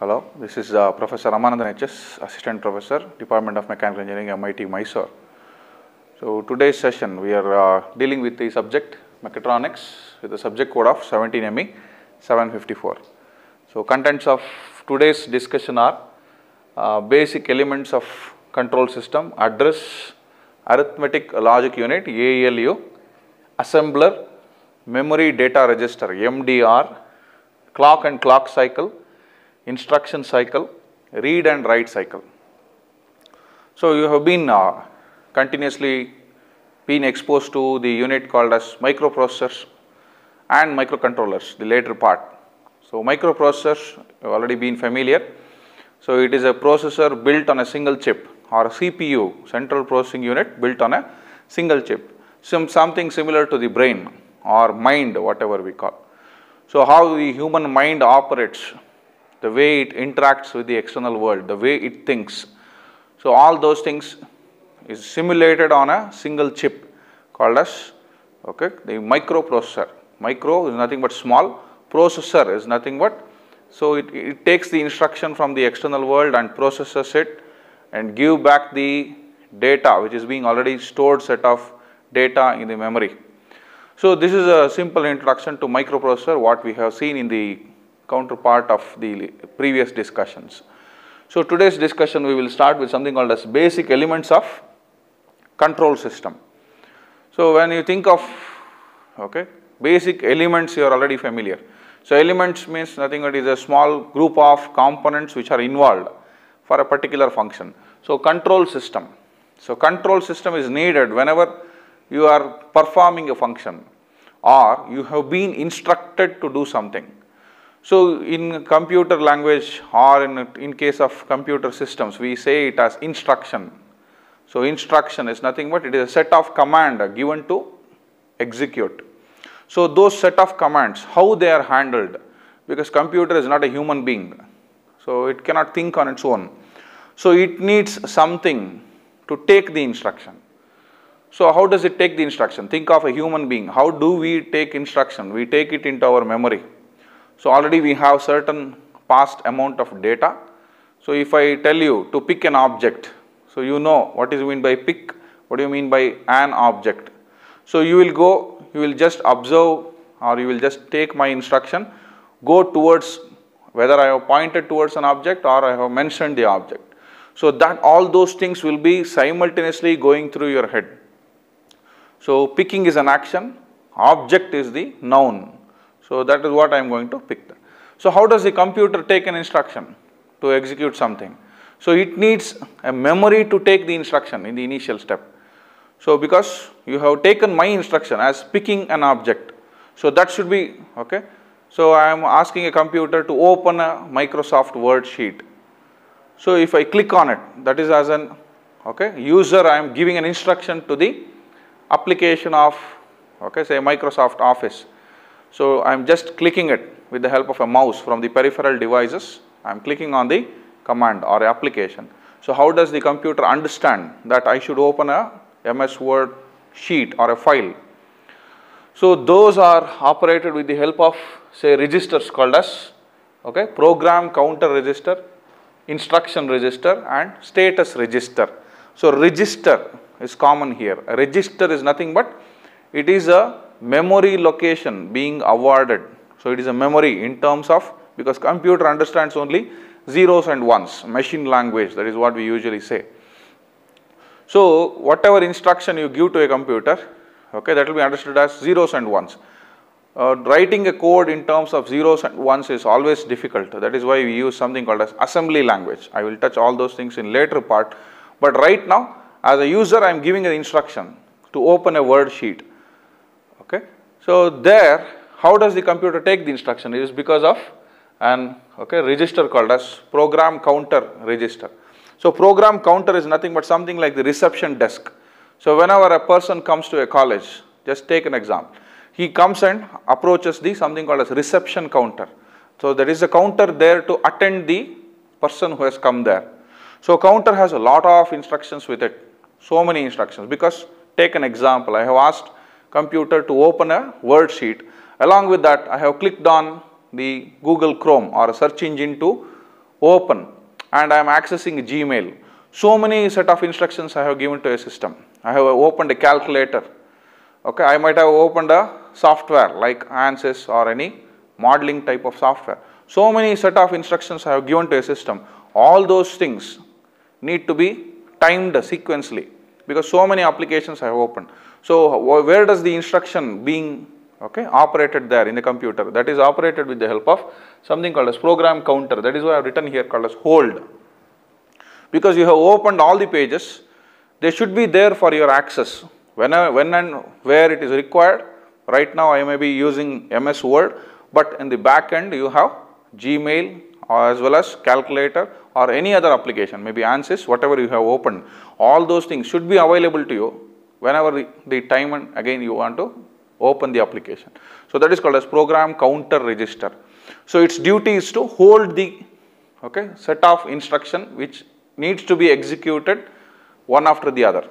Hello, this is uh, Professor Ramanandan H.S., Assistant Professor, Department of Mechanical Engineering, MIT, Mysore. So today's session we are uh, dealing with the subject Mechatronics with the subject code of 17ME 754. So contents of today's discussion are uh, basic elements of control system, address, arithmetic logic unit ALU, assembler, memory data register MDR, clock and clock cycle, instruction cycle, read and write cycle. So you have been uh, continuously been exposed to the unit called as microprocessors and microcontrollers, the later part. So microprocessors have already been familiar. So it is a processor built on a single chip or CPU, central processing unit built on a single chip. Some, something similar to the brain or mind whatever we call. So how the human mind operates the way it interacts with the external world, the way it thinks. So all those things is simulated on a single chip called as okay, the microprocessor. Micro is nothing but small, processor is nothing but, so it, it takes the instruction from the external world and processes it and give back the data which is being already stored set of data in the memory. So this is a simple introduction to microprocessor what we have seen in the counterpart of the previous discussions. So, today's discussion we will start with something called as basic elements of control system. So, when you think of okay, basic elements you are already familiar. So, elements means nothing but is a small group of components which are involved for a particular function. So, control system. So, control system is needed whenever you are performing a function or you have been instructed to do something. So, in computer language or in, in case of computer systems, we say it as instruction. So, instruction is nothing but it is a set of command given to execute. So, those set of commands, how they are handled because computer is not a human being. So, it cannot think on its own. So, it needs something to take the instruction. So, how does it take the instruction? Think of a human being. How do we take instruction? We take it into our memory. So, already we have certain past amount of data. So, if I tell you to pick an object, so you know what is mean by pick, what do you mean by an object. So, you will go, you will just observe or you will just take my instruction, go towards whether I have pointed towards an object or I have mentioned the object. So, that all those things will be simultaneously going through your head. So, picking is an action, object is the noun so that is what I am going to pick. So how does the computer take an instruction to execute something? So it needs a memory to take the instruction in the initial step. So because you have taken my instruction as picking an object. So that should be, okay. So I am asking a computer to open a Microsoft Word sheet. So if I click on it, that is as an okay, user I am giving an instruction to the application of okay, say Microsoft Office. So, I am just clicking it with the help of a mouse from the peripheral devices. I am clicking on the command or application. So, how does the computer understand that I should open a MS Word sheet or a file? So, those are operated with the help of say registers called as okay, program counter register, instruction register and status register. So, register is common here. A register is nothing but it is a memory location being awarded. So, it is a memory in terms of because computer understands only zeros and ones, machine language that is what we usually say. So, whatever instruction you give to a computer, okay, that will be understood as zeros and ones. Uh, writing a code in terms of zeros and ones is always difficult. That is why we use something called as assembly language. I will touch all those things in later part. But right now, as a user, I am giving an instruction to open a word sheet. So there, how does the computer take the instruction? It is because of an okay, register called as program counter register. So program counter is nothing but something like the reception desk. So whenever a person comes to a college, just take an example. He comes and approaches the something called as reception counter. So there is a counter there to attend the person who has come there. So counter has a lot of instructions with it, so many instructions because take an example. I have asked computer to open a word sheet. Along with that I have clicked on the Google Chrome or search engine to open and I am accessing Gmail. So many set of instructions I have given to a system. I have opened a calculator. Okay, I might have opened a software like ANSYS or any modeling type of software. So many set of instructions I have given to a system. All those things need to be timed sequentially because so many applications I have opened. So, where does the instruction being okay, operated there in the computer? That is operated with the help of something called as program counter. That is why I have written here called as hold. Because you have opened all the pages, they should be there for your access. When, I, when and where it is required, right now I may be using MS Word, but in the back end you have Gmail as well as calculator or any other application, maybe ANSYS, whatever you have opened. All those things should be available to you whenever the, time and again you want to open the application. So that is called as program counter register. So its duty is to hold the okay, set of instruction which needs to be executed one after the other.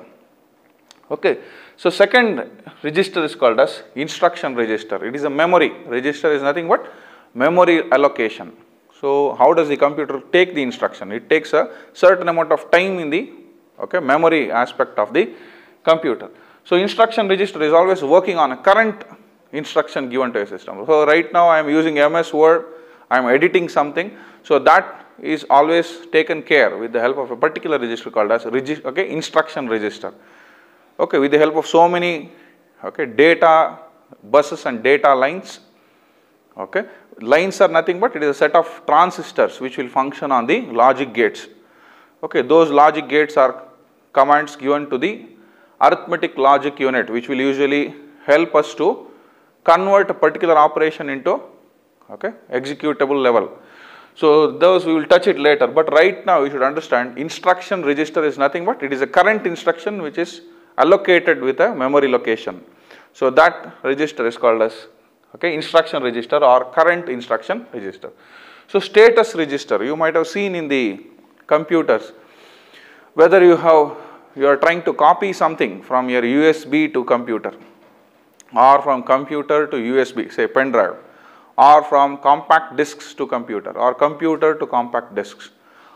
Okay. So second register is called as instruction register. It is a memory. Register is nothing but memory allocation. So how does the computer take the instruction? It takes a certain amount of time in the okay, memory aspect of the computer. So instruction register is always working on a current instruction given to a system. So right now I am using MS Word, I am editing something. So that is always taken care with the help of a particular register called as register, okay, instruction register. Okay, with the help of so many okay, data buses and data lines. Okay. Lines are nothing but it is a set of transistors which will function on the logic gates. Okay, those logic gates are commands given to the arithmetic logic unit which will usually help us to convert a particular operation into okay, executable level. So, those we will touch it later, but right now you should understand instruction register is nothing but it is a current instruction which is allocated with a memory location. So, that register is called as okay, instruction register or current instruction register. So, status register you might have seen in the computers whether you have you are trying to copy something from your USB to computer or from computer to USB say pen drive or from compact discs to computer or computer to compact discs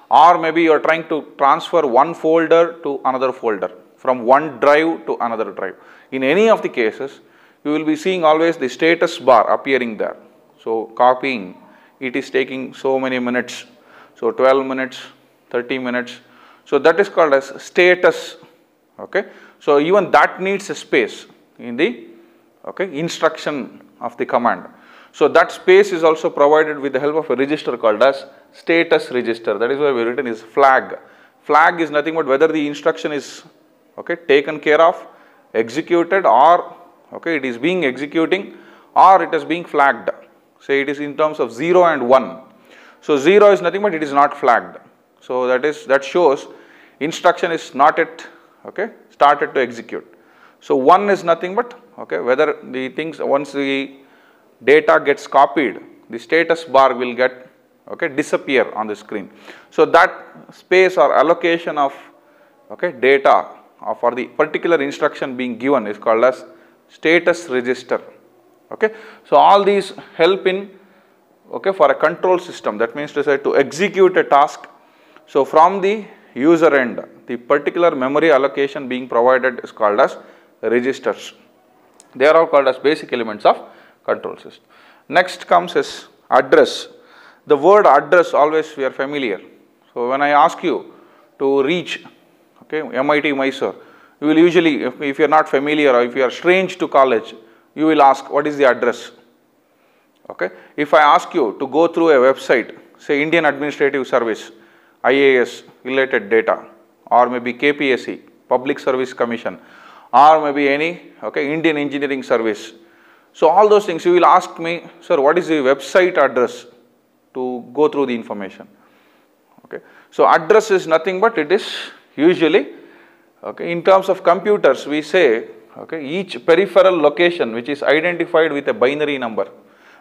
or maybe you are trying to transfer one folder to another folder from one drive to another drive. In any of the cases you will be seeing always the status bar appearing there. So copying it is taking so many minutes. So 12 minutes, 30 minutes so that is called as status. Okay. So even that needs a space in the okay, instruction of the command. So that space is also provided with the help of a register called as status register. That is why we written is flag. Flag is nothing but whether the instruction is okay, taken care of, executed or okay, it is being executing or it is being flagged. Say it is in terms of 0 and 1. So 0 is nothing but it is not flagged. So that is that shows instruction is not yet okay, started to execute. So, 1 is nothing but okay, whether the things once the data gets copied the status bar will get okay, disappear on the screen. So, that space or allocation of okay, data for the particular instruction being given is called as status register. Okay. So, all these help in okay, for a control system that means to say to execute a task. So, from the user end, the particular memory allocation being provided is called as registers. They are all called as basic elements of control system. Next comes is address. The word address always we are familiar. So, when I ask you to reach okay, MIT Mysore, you will usually if, if you are not familiar or if you are strange to college, you will ask what is the address. Okay. If I ask you to go through a website say Indian Administrative Service, IAS related data or maybe KPSC Public Service Commission or maybe any okay Indian Engineering Service. So all those things you will ask me sir what is the website address to go through the information okay. So address is nothing but it is usually okay in terms of computers we say okay each peripheral location which is identified with a binary number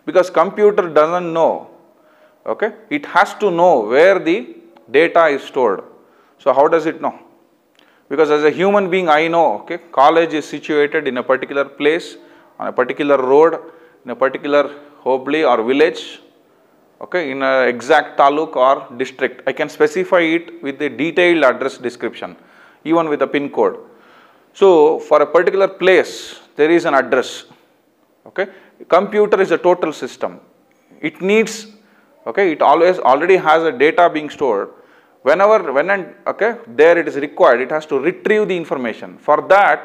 because computer doesn't know okay it has to know where the data is stored. So how does it know? Because as a human being I know, okay, college is situated in a particular place, on a particular road, in a particular hobli or village, okay, in an exact taluk or district. I can specify it with a detailed address description, even with a pin code. So for a particular place, there is an address, okay. Computer is a total system. It needs okay it always already has a data being stored whenever when and okay there it is required it has to retrieve the information for that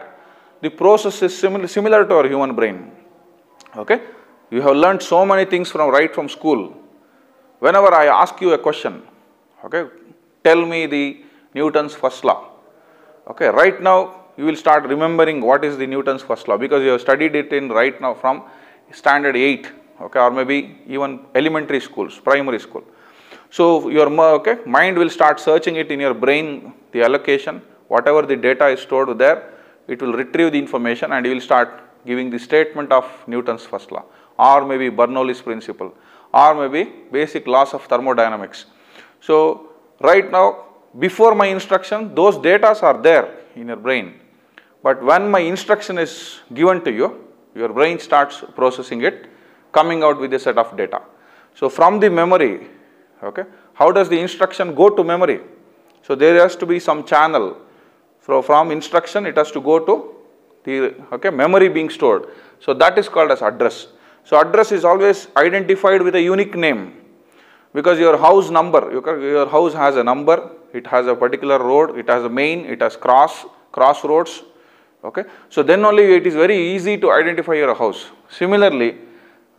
the process is similar similar to our human brain okay you have learned so many things from right from school whenever i ask you a question okay tell me the newton's first law okay right now you will start remembering what is the newton's first law because you have studied it in right now from standard 8 okay, or maybe even elementary schools, primary school. So, your okay, mind will start searching it in your brain, the allocation, whatever the data is stored there, it will retrieve the information and you will start giving the statement of Newton's first law or maybe Bernoulli's principle or maybe basic laws of thermodynamics. So, right now before my instruction those datas are there in your brain but when my instruction is given to you your brain starts processing it coming out with a set of data. So from the memory, okay, how does the instruction go to memory? So there has to be some channel. So from instruction it has to go to the okay, memory being stored. So that is called as address. So address is always identified with a unique name because your house number, your house has a number, it has a particular road, it has a main, it has cross, crossroads, okay. So then only it is very easy to identify your house. Similarly,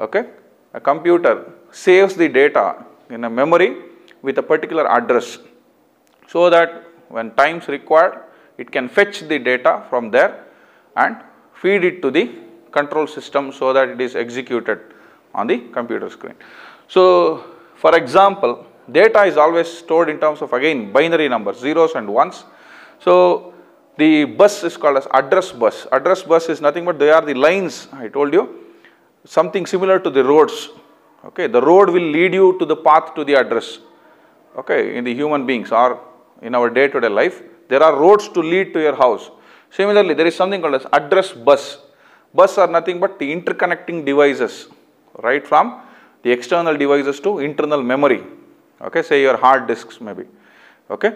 okay a computer saves the data in a memory with a particular address so that when times required it can fetch the data from there and feed it to the control system so that it is executed on the computer screen. So, for example, data is always stored in terms of again binary numbers zeros and ones. So, the bus is called as address bus. Address bus is nothing but they are the lines I told you something similar to the roads. Okay, the road will lead you to the path to the address. Okay, in the human beings or in our day-to-day -day life, there are roads to lead to your house. Similarly, there is something called as address bus. Bus are nothing but the interconnecting devices, right from the external devices to internal memory. Okay, say your hard disks maybe. Okay,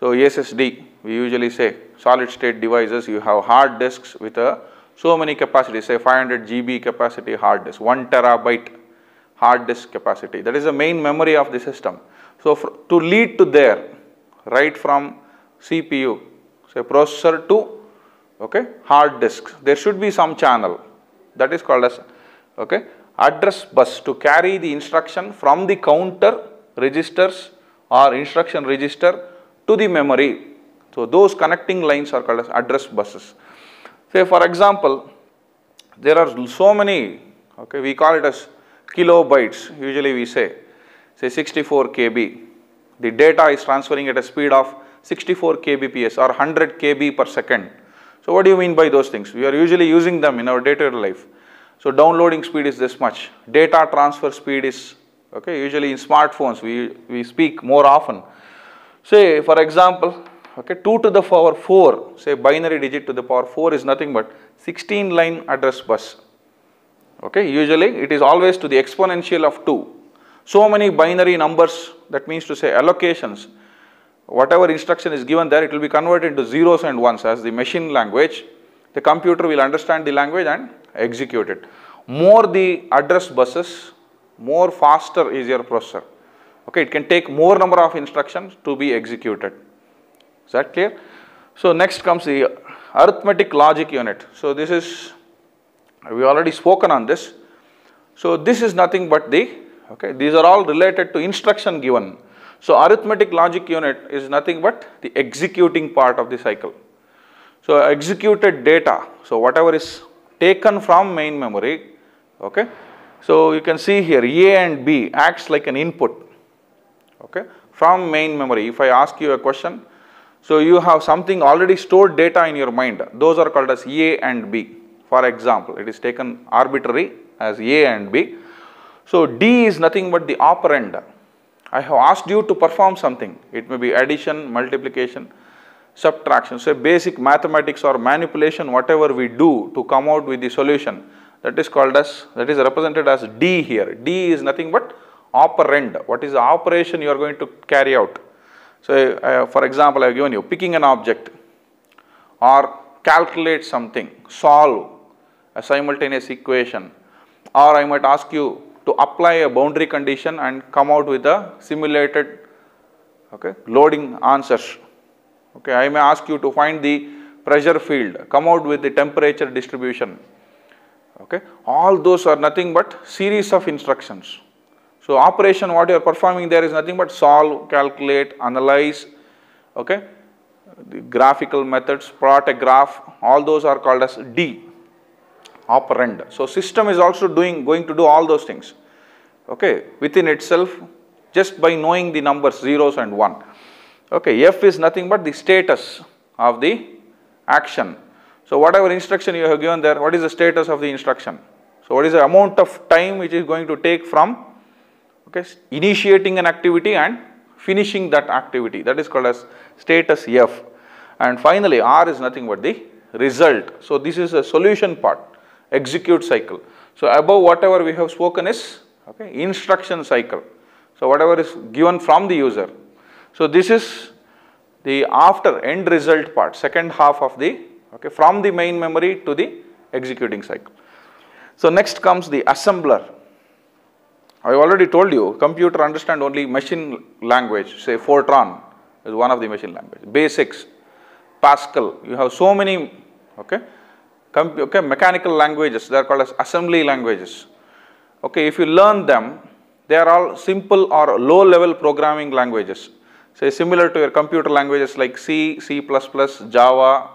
so SSD we usually say solid state devices. You have hard disks with a so many capacities, say 500 GB capacity hard disk, 1 terabyte hard disk capacity. That is the main memory of the system. So, to lead to there, right from CPU, say processor to okay, hard disk, there should be some channel that is called as okay, address bus to carry the instruction from the counter registers or instruction register to the memory. So, those connecting lines are called as address buses. Say for example, there are so many, okay, we call it as kilobytes, usually we say, say 64 KB. The data is transferring at a speed of 64 kbps or 100 kb per second. So what do you mean by those things? We are usually using them in our day-to-day -day life. So downloading speed is this much. Data transfer speed is, okay, usually in smartphones we, we speak more often. Say for example, okay 2 to the power 4 say binary digit to the power 4 is nothing but 16 line address bus okay usually it is always to the exponential of 2 so many binary numbers that means to say allocations whatever instruction is given there it will be converted into zeros and ones as the machine language the computer will understand the language and execute it more the address buses more faster is your processor okay it can take more number of instructions to be executed is that clear? So next comes the arithmetic logic unit. So this is, we already spoken on this. So this is nothing but the, okay, these are all related to instruction given. So arithmetic logic unit is nothing but the executing part of the cycle. So executed data, so whatever is taken from main memory, okay. So you can see here A and B acts like an input, okay, from main memory. If I ask you a question, so you have something already stored data in your mind. Those are called as A and B. For example, it is taken arbitrary as A and B. So D is nothing but the operand. I have asked you to perform something. It may be addition, multiplication, subtraction. So basic mathematics or manipulation, whatever we do to come out with the solution, that is called as, that is represented as D here. D is nothing but operand. What is the operation you are going to carry out? So, uh, for example, I have given you picking an object or calculate something, solve a simultaneous equation or I might ask you to apply a boundary condition and come out with a simulated okay, loading answers. Okay, I may ask you to find the pressure field, come out with the temperature distribution. Okay. All those are nothing but series of instructions. So operation what you are performing there is nothing but solve, calculate, analyze, okay. The graphical methods, plot a graph, all those are called as D, operand. So system is also doing, going to do all those things, okay, within itself just by knowing the numbers zeros and 1. Okay, F is nothing but the status of the action. So whatever instruction you have given there, what is the status of the instruction? So what is the amount of time which is going to take from okay, initiating an activity and finishing that activity that is called as status F and finally R is nothing but the result. So, this is a solution part execute cycle. So, above whatever we have spoken is okay, instruction cycle. So, whatever is given from the user. So, this is the after end result part second half of the okay, from the main memory to the executing cycle. So, next comes the assembler I already told you, computer understand only machine language, say Fortran is one of the machine language. Basics, Pascal, you have so many, okay, okay mechanical languages, they are called as assembly languages. Okay, if you learn them, they are all simple or low level programming languages. Say similar to your computer languages like C, C++, Java,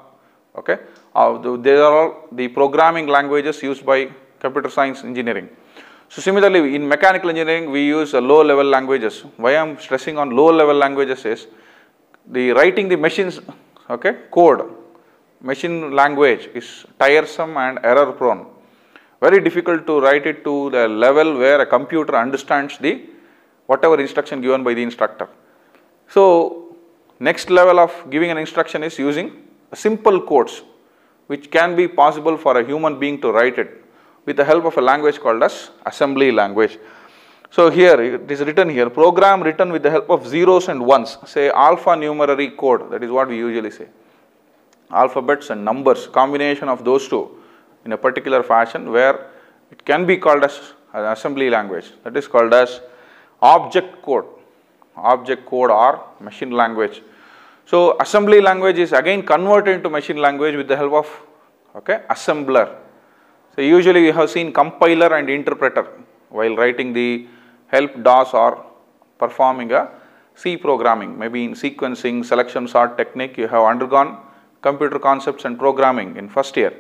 okay, uh, they are all the programming languages used by computer science engineering. So similarly, in mechanical engineering, we use uh, low-level languages. Why I'm stressing on low-level languages is the writing the machines, okay, code, machine language is tiresome and error-prone. Very difficult to write it to the level where a computer understands the whatever instruction given by the instructor. So next level of giving an instruction is using simple codes which can be possible for a human being to write it with the help of a language called as assembly language. So here it is written here, program written with the help of zeros and ones, say alphanumerary code, that is what we usually say. Alphabets and numbers, combination of those two in a particular fashion where it can be called as an assembly language, that is called as object code, object code or machine language. So assembly language is again converted into machine language with the help of okay, assembler, so, usually we have seen compiler and interpreter while writing the help DOS or performing a C programming. Maybe in sequencing, selection sort technique you have undergone computer concepts and programming in first year.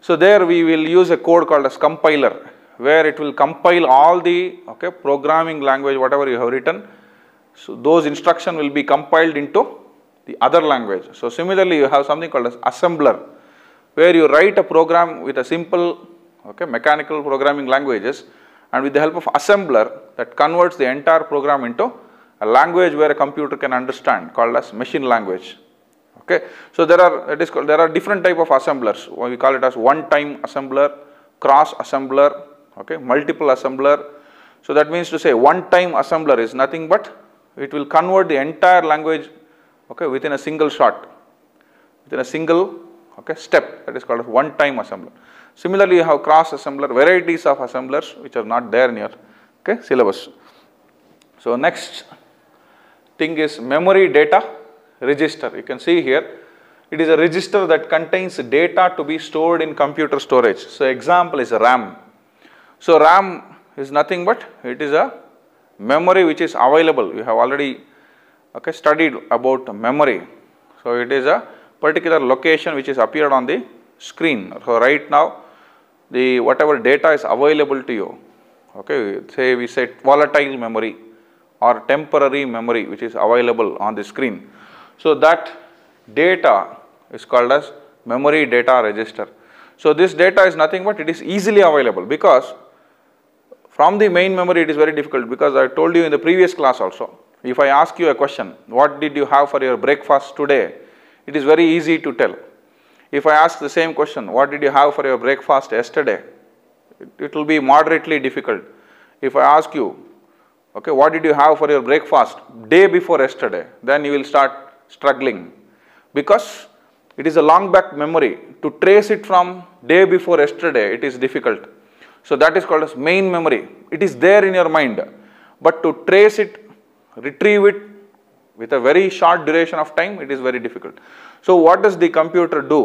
So, there we will use a code called as compiler where it will compile all the okay, programming language whatever you have written. So, those instruction will be compiled into the other language. So, similarly you have something called as assembler where you write a program with a simple okay, mechanical programming languages and with the help of assembler that converts the entire program into a language where a computer can understand called as machine language. Okay. So, there are it is called, there are different type of assemblers we call it as one time assembler, cross assembler, okay, multiple assembler. So, that means to say one time assembler is nothing but it will convert the entire language okay, within a single shot within a single okay, step that is called as one time assembler. Similarly, you have cross assembler, varieties of assemblers which are not there in your okay, syllabus. So, next thing is memory data register. You can see here it is a register that contains data to be stored in computer storage. So, example is RAM. So, RAM is nothing but it is a memory which is available. You have already okay, studied about memory. So, it is a particular location which is appeared on the screen. So, right now the whatever data is available to you, okay, say we say volatile memory or temporary memory which is available on the screen. So, that data is called as memory data register. So, this data is nothing but it is easily available because from the main memory it is very difficult because I told you in the previous class also if I ask you a question what did you have for your breakfast today it is very easy to tell. If I ask the same question, what did you have for your breakfast yesterday? It will be moderately difficult. If I ask you, okay, what did you have for your breakfast day before yesterday? Then you will start struggling because it is a long back memory. To trace it from day before yesterday, it is difficult. So that is called as main memory. It is there in your mind. But to trace it, retrieve it with a very short duration of time, it is very difficult. So what does the computer do?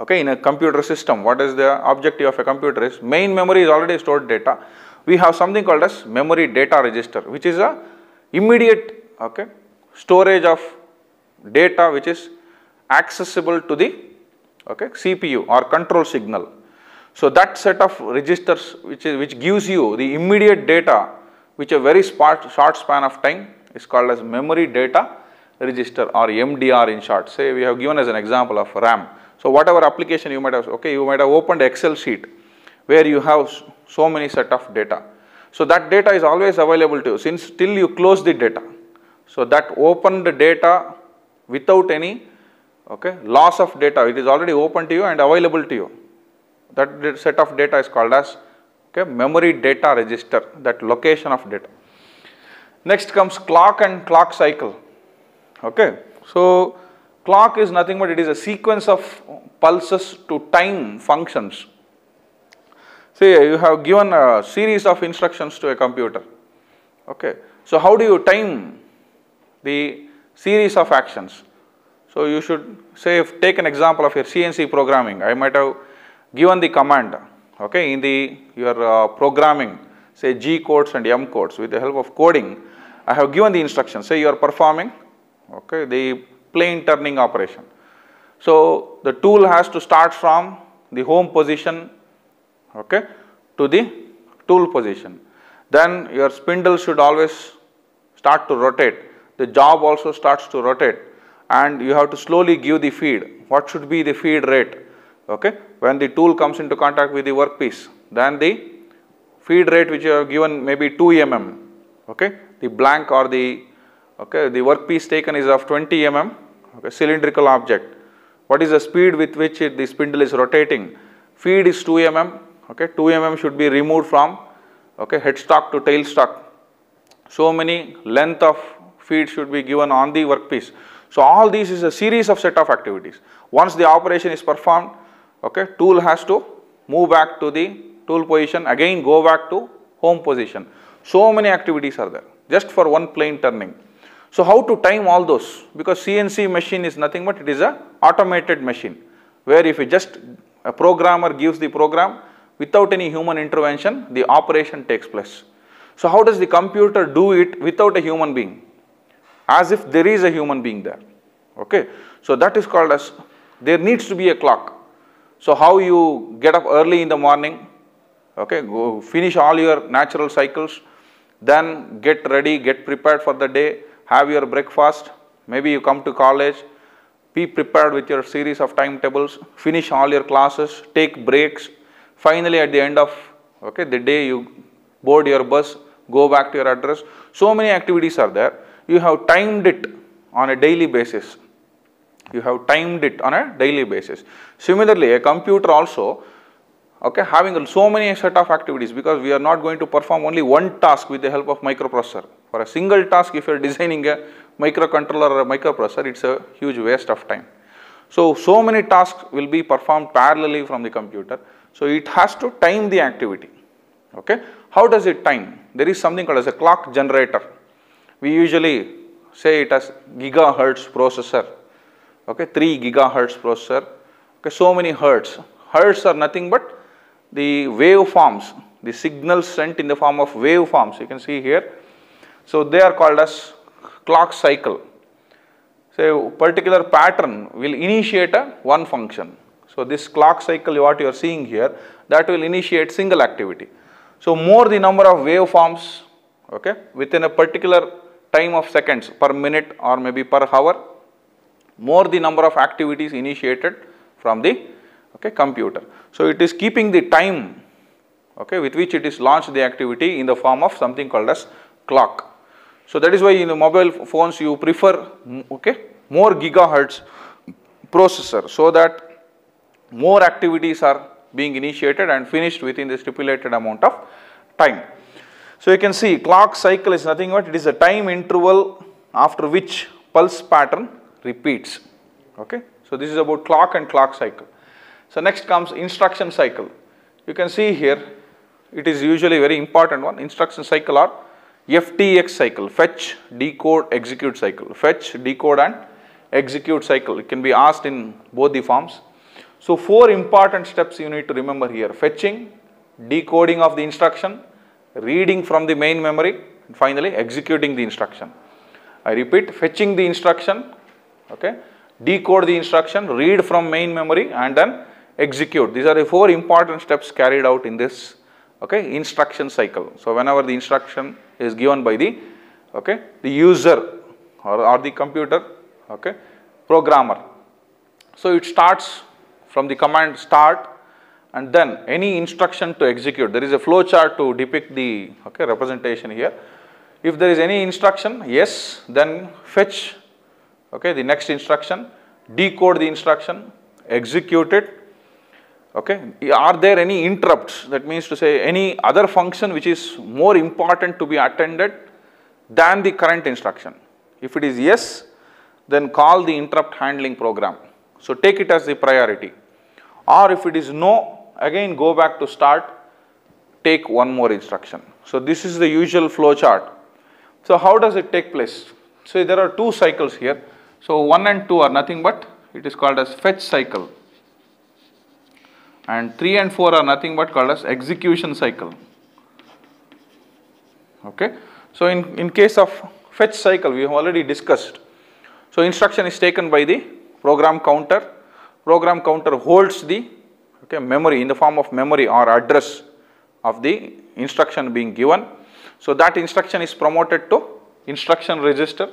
Okay, in a computer system, what is the objective of a computer is main memory is already stored data. We have something called as memory data register, which is a immediate okay, storage of data which is accessible to the okay, CPU or control signal. So that set of registers which, is, which gives you the immediate data which a very short span of time is called as memory data register or MDR in short. Say we have given as an example of RAM. So whatever application you might have, okay, you might have opened Excel sheet where you have so many set of data. So that data is always available to you since till you close the data. So that opened data without any okay, loss of data, it is already open to you and available to you. That set of data is called as okay, memory data register, that location of data. Next comes clock and clock cycle. Okay. So, clock is nothing but it is a sequence of pulses to time functions. See, you have given a series of instructions to a computer. Okay. So, how do you time the series of actions? So, you should say if, take an example of your CNC programming. I might have given the command okay, in the your uh, programming say G codes and M codes with the help of coding, I have given the instructions. Say you are performing okay, the plane turning operation. So, the tool has to start from the home position okay, to the tool position. Then your spindle should always start to rotate. The job also starts to rotate and you have to slowly give the feed. What should be the feed rate? Okay. When the tool comes into contact with the workpiece, then the feed rate which you have given maybe 2 mm okay the blank or the okay the workpiece taken is of 20 mm okay cylindrical object what is the speed with which it, the spindle is rotating feed is 2 mm okay 2 mm should be removed from okay headstock to tailstock so many length of feed should be given on the workpiece so all these is a series of set of activities once the operation is performed okay tool has to move back to the tool position, again go back to home position. So many activities are there just for one plane turning. So how to time all those? Because CNC machine is nothing but it is a automated machine where if you just a programmer gives the program without any human intervention, the operation takes place. So how does the computer do it without a human being? As if there is a human being there. Okay. So that is called as there needs to be a clock. So how you get up early in the morning, okay go finish all your natural cycles then get ready get prepared for the day have your breakfast maybe you come to college be prepared with your series of timetables finish all your classes take breaks finally at the end of okay the day you board your bus go back to your address so many activities are there you have timed it on a daily basis you have timed it on a daily basis similarly a computer also okay, having so many set of activities because we are not going to perform only one task with the help of microprocessor. For a single task, if you are designing a microcontroller or a microprocessor, it is a huge waste of time. So, so many tasks will be performed parallelly from the computer. So, it has to time the activity. Okay. How does it time? There is something called as a clock generator. We usually say it as gigahertz processor, okay, 3 gigahertz processor, okay, so many hertz. Hertz are nothing but the waveforms, the signals sent in the form of waveforms, you can see here. So, they are called as clock cycle. So, particular pattern will initiate a one function. So, this clock cycle what you are seeing here that will initiate single activity. So, more the number of waveforms okay, within a particular time of seconds per minute or maybe per hour, more the number of activities initiated from the okay, computer. So, it is keeping the time okay, with which it is launched the activity in the form of something called as clock. So, that is why in mobile phones you prefer okay, more gigahertz processor so that more activities are being initiated and finished within the stipulated amount of time. So, you can see clock cycle is nothing but it is a time interval after which pulse pattern repeats. Okay. So, this is about clock and clock cycle. So next comes instruction cycle. You can see here it is usually very important one instruction cycle or FTX cycle fetch decode execute cycle fetch decode and execute cycle it can be asked in both the forms. So four important steps you need to remember here fetching decoding of the instruction reading from the main memory and finally executing the instruction. I repeat fetching the instruction okay decode the instruction read from main memory and then execute. These are the four important steps carried out in this okay, instruction cycle. So, whenever the instruction is given by the, okay, the user or, or the computer okay, programmer. So, it starts from the command start and then any instruction to execute. There is a flow chart to depict the okay, representation here. If there is any instruction, yes, then fetch okay, the next instruction, decode the instruction, execute it Okay, are there any interrupts? That means to say any other function which is more important to be attended than the current instruction. If it is yes, then call the interrupt handling program. So take it as the priority. Or if it is no, again go back to start, take one more instruction. So this is the usual flow chart. So how does it take place? So there are two cycles here. So 1 and 2 are nothing but it is called as fetch cycle and 3 and 4 are nothing but called as execution cycle. Okay. So, in, in case of fetch cycle we have already discussed. So, instruction is taken by the program counter, program counter holds the okay, memory in the form of memory or address of the instruction being given. So, that instruction is promoted to instruction register.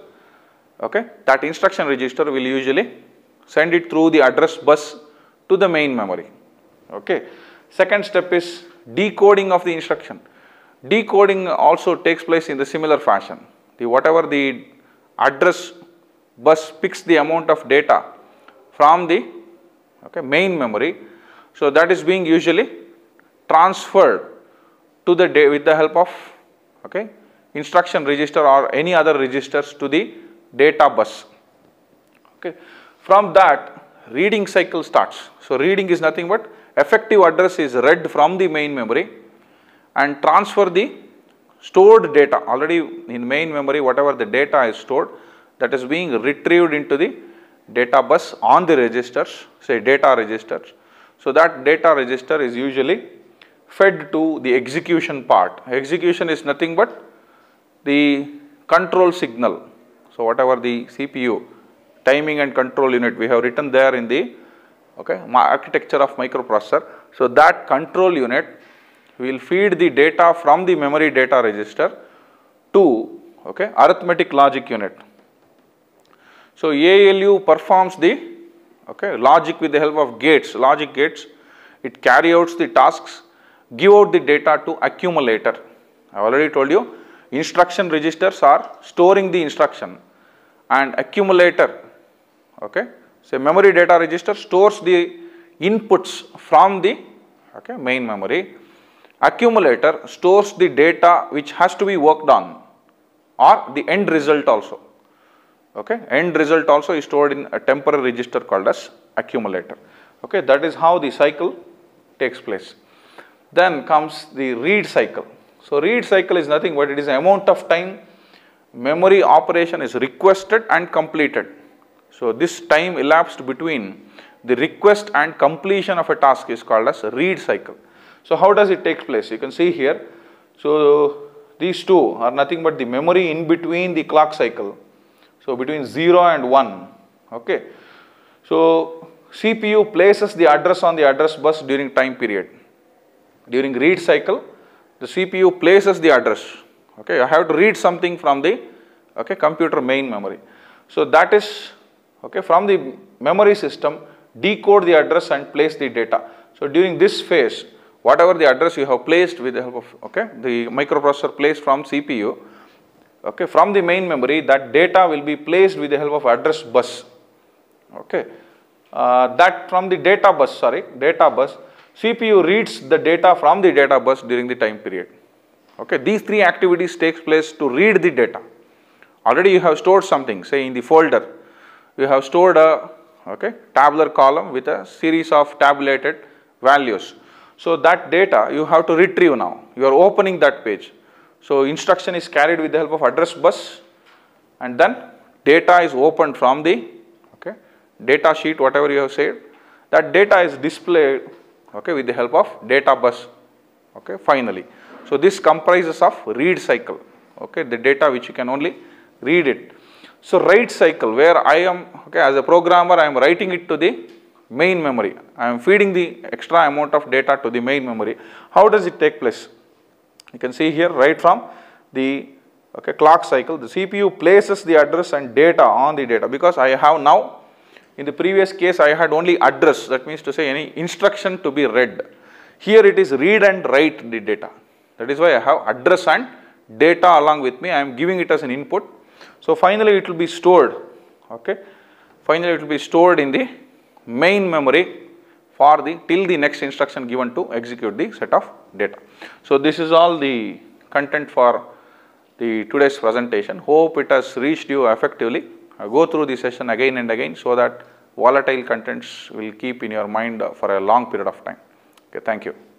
Okay. That instruction register will usually send it through the address bus to the main memory. Okay. Second step is decoding of the instruction. Decoding also takes place in the similar fashion. The whatever the address bus picks the amount of data from the okay, main memory. So, that is being usually transferred to the with the help of okay, instruction register or any other registers to the data bus. Okay. From that reading cycle starts. So, reading is nothing but effective address is read from the main memory and transfer the stored data already in main memory whatever the data is stored that is being retrieved into the data bus on the registers say data registers. So, that data register is usually fed to the execution part execution is nothing but the control signal. So, whatever the CPU timing and control unit we have written there in the okay, architecture of microprocessor. So, that control unit will feed the data from the memory data register to okay, arithmetic logic unit. So, ALU performs the okay, logic with the help of gates, logic gates. It carry out the tasks, give out the data to accumulator. I already told you instruction registers are storing the instruction and accumulator okay, so, memory data register stores the inputs from the okay, main memory. Accumulator stores the data which has to be worked on or the end result also. Okay. End result also is stored in a temporary register called as accumulator. Okay. That is how the cycle takes place. Then comes the read cycle. So, read cycle is nothing but it is amount of time memory operation is requested and completed so, this time elapsed between the request and completion of a task is called as read cycle. So, how does it take place? You can see here. So, these two are nothing but the memory in between the clock cycle. So, between 0 and 1. Okay. So, CPU places the address on the address bus during time period. During read cycle, the CPU places the address. Okay, I have to read something from the okay, computer main memory. So, that is okay, from the memory system, decode the address and place the data. So during this phase, whatever the address you have placed with the help of okay, the microprocessor placed from CPU, okay, from the main memory, that data will be placed with the help of address bus. Okay. Uh, that from the data bus, sorry, data bus, CPU reads the data from the data bus during the time period. Okay, these three activities takes place to read the data. Already you have stored something, say in the folder, you have stored a okay, tabular column with a series of tabulated values. So that data you have to retrieve now. You are opening that page. So instruction is carried with the help of address bus and then data is opened from the okay, data sheet whatever you have said. That data is displayed okay, with the help of data bus okay, finally. So this comprises of read cycle, okay, the data which you can only read it. So write cycle where I am, okay, as a programmer, I am writing it to the main memory. I am feeding the extra amount of data to the main memory. How does it take place? You can see here right from the okay, clock cycle, the CPU places the address and data on the data because I have now, in the previous case, I had only address, that means to say any instruction to be read. Here it is read and write the data. That is why I have address and data along with me. I am giving it as an input so finally it will be stored, okay. Finally it will be stored in the main memory for the till the next instruction given to execute the set of data. So this is all the content for the today's presentation. Hope it has reached you effectively. I uh, go through the session again and again so that volatile contents will keep in your mind for a long period of time. Okay, thank you.